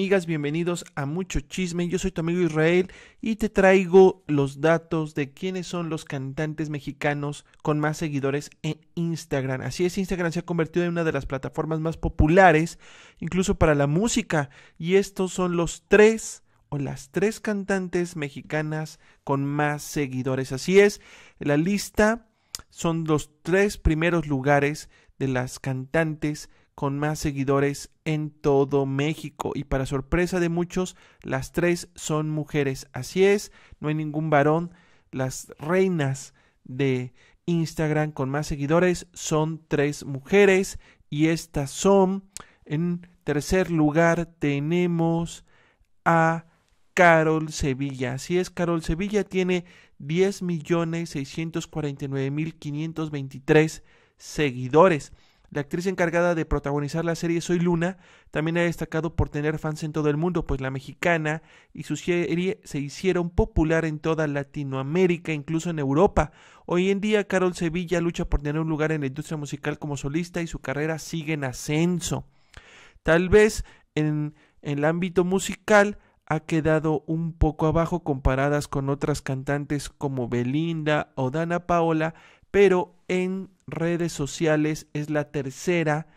amigas, bienvenidos a Mucho Chisme. Yo soy tu amigo Israel y te traigo los datos de quiénes son los cantantes mexicanos con más seguidores en Instagram. Así es, Instagram se ha convertido en una de las plataformas más populares, incluso para la música. Y estos son los tres o las tres cantantes mexicanas con más seguidores. Así es, la lista son los tres primeros lugares de las cantantes con más seguidores en todo México. Y para sorpresa de muchos, las tres son mujeres. Así es, no hay ningún varón. Las reinas de Instagram con más seguidores son tres mujeres. Y estas son, en tercer lugar, tenemos a Carol Sevilla. Así es, Carol Sevilla tiene 10.649.523 seguidores. La actriz encargada de protagonizar la serie Soy Luna también ha destacado por tener fans en todo el mundo, pues la mexicana y su serie se hicieron popular en toda Latinoamérica, incluso en Europa. Hoy en día Carol Sevilla lucha por tener un lugar en la industria musical como solista y su carrera sigue en ascenso. Tal vez en, el ámbito musical ha quedado un poco abajo comparadas con otras cantantes como Belinda o Dana Paola, pero en redes sociales es la tercera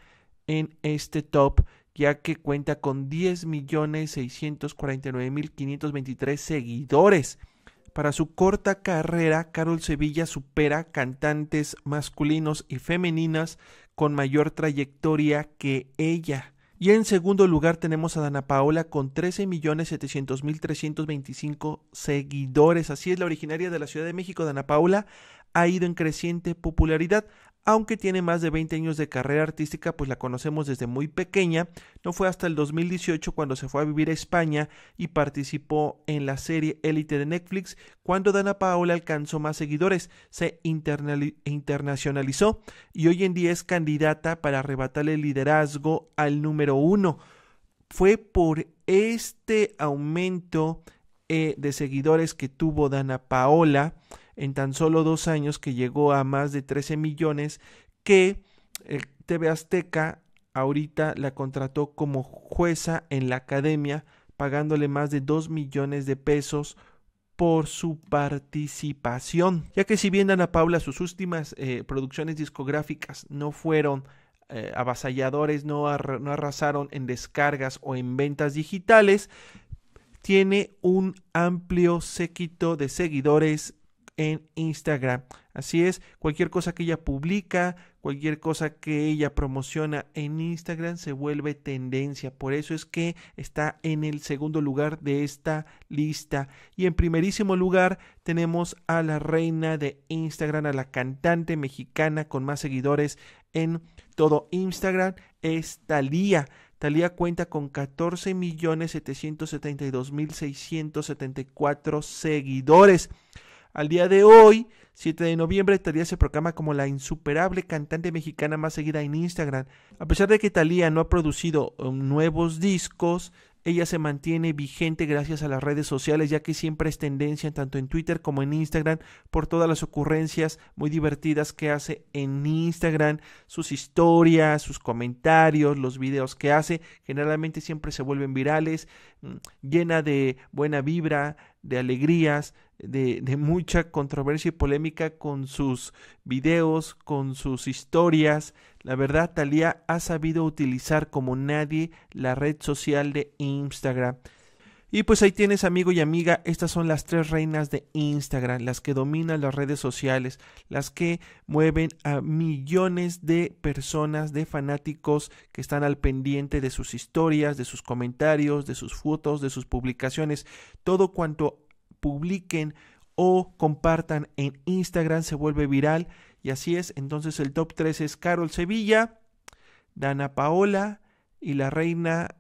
en este top, ya que cuenta con 10.649.523 seguidores. Para su corta carrera, Carol Sevilla supera cantantes masculinos y femeninas con mayor trayectoria que ella. Y en segundo lugar tenemos a Dana Paola con 13.700.325 seguidores. Así es, la originaria de la Ciudad de México, Dana Paola, ha ido en creciente popularidad, aunque tiene más de 20 años de carrera artística, pues la conocemos desde muy pequeña, no fue hasta el 2018 cuando se fue a vivir a España y participó en la serie Élite de Netflix, cuando Dana Paola alcanzó más seguidores, se internacionalizó y hoy en día es candidata para arrebatarle el liderazgo al número uno. Fue por este aumento eh, de seguidores que tuvo Dana Paola, en tan solo dos años que llegó a más de 13 millones que el TV Azteca ahorita la contrató como jueza en la academia pagándole más de 2 millones de pesos por su participación, ya que si bien Ana Paula sus últimas eh, producciones discográficas no fueron eh, avasalladores, no, no arrasaron en descargas o en ventas digitales, tiene un amplio séquito de seguidores en Instagram. Así es, cualquier cosa que ella publica, cualquier cosa que ella promociona en Instagram se vuelve tendencia. Por eso es que está en el segundo lugar de esta lista. Y en primerísimo lugar tenemos a la reina de Instagram, a la cantante mexicana con más seguidores en todo Instagram, es Thalía. Talía cuenta con millones 14.772.674 seguidores. Al día de hoy, 7 de noviembre, Talía se proclama como la insuperable cantante mexicana más seguida en Instagram. A pesar de que Talía no ha producido um, nuevos discos, ella se mantiene vigente gracias a las redes sociales, ya que siempre es tendencia tanto en Twitter como en Instagram por todas las ocurrencias muy divertidas que hace en Instagram, sus historias, sus comentarios, los videos que hace, generalmente siempre se vuelven virales, mm, llena de buena vibra, de alegrías, de, mucha controversia y polémica con sus videos, con sus historias. La verdad, Talía ha sabido utilizar como nadie la red social de Instagram. Y pues ahí tienes amigo y amiga, estas son las tres reinas de Instagram, las que dominan las redes sociales, las que mueven a millones de personas, de fanáticos que están al pendiente de sus historias, de sus comentarios, de sus fotos, de sus publicaciones, todo cuanto publiquen o compartan en Instagram, se vuelve viral. Y así es, entonces el top 3 es Carol Sevilla, Dana Paola y la reina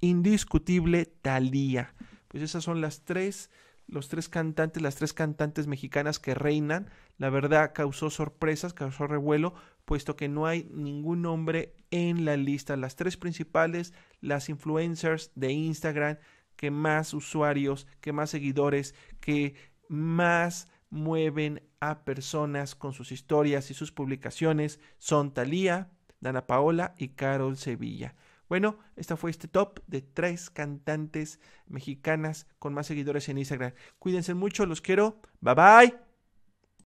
indiscutible Thalía. Pues esas son las tres, los tres cantantes, las tres cantantes mexicanas que reinan. La verdad causó sorpresas, causó revuelo, puesto que no hay ningún nombre en la lista. Las tres principales, las influencers de Instagram que más usuarios, que más seguidores, que más mueven a personas con sus historias y sus publicaciones son Thalía, Dana Paola y Carol Sevilla. Bueno, esta fue este top de tres cantantes mexicanas con más seguidores en Instagram. Cuídense mucho, los quiero. Bye bye.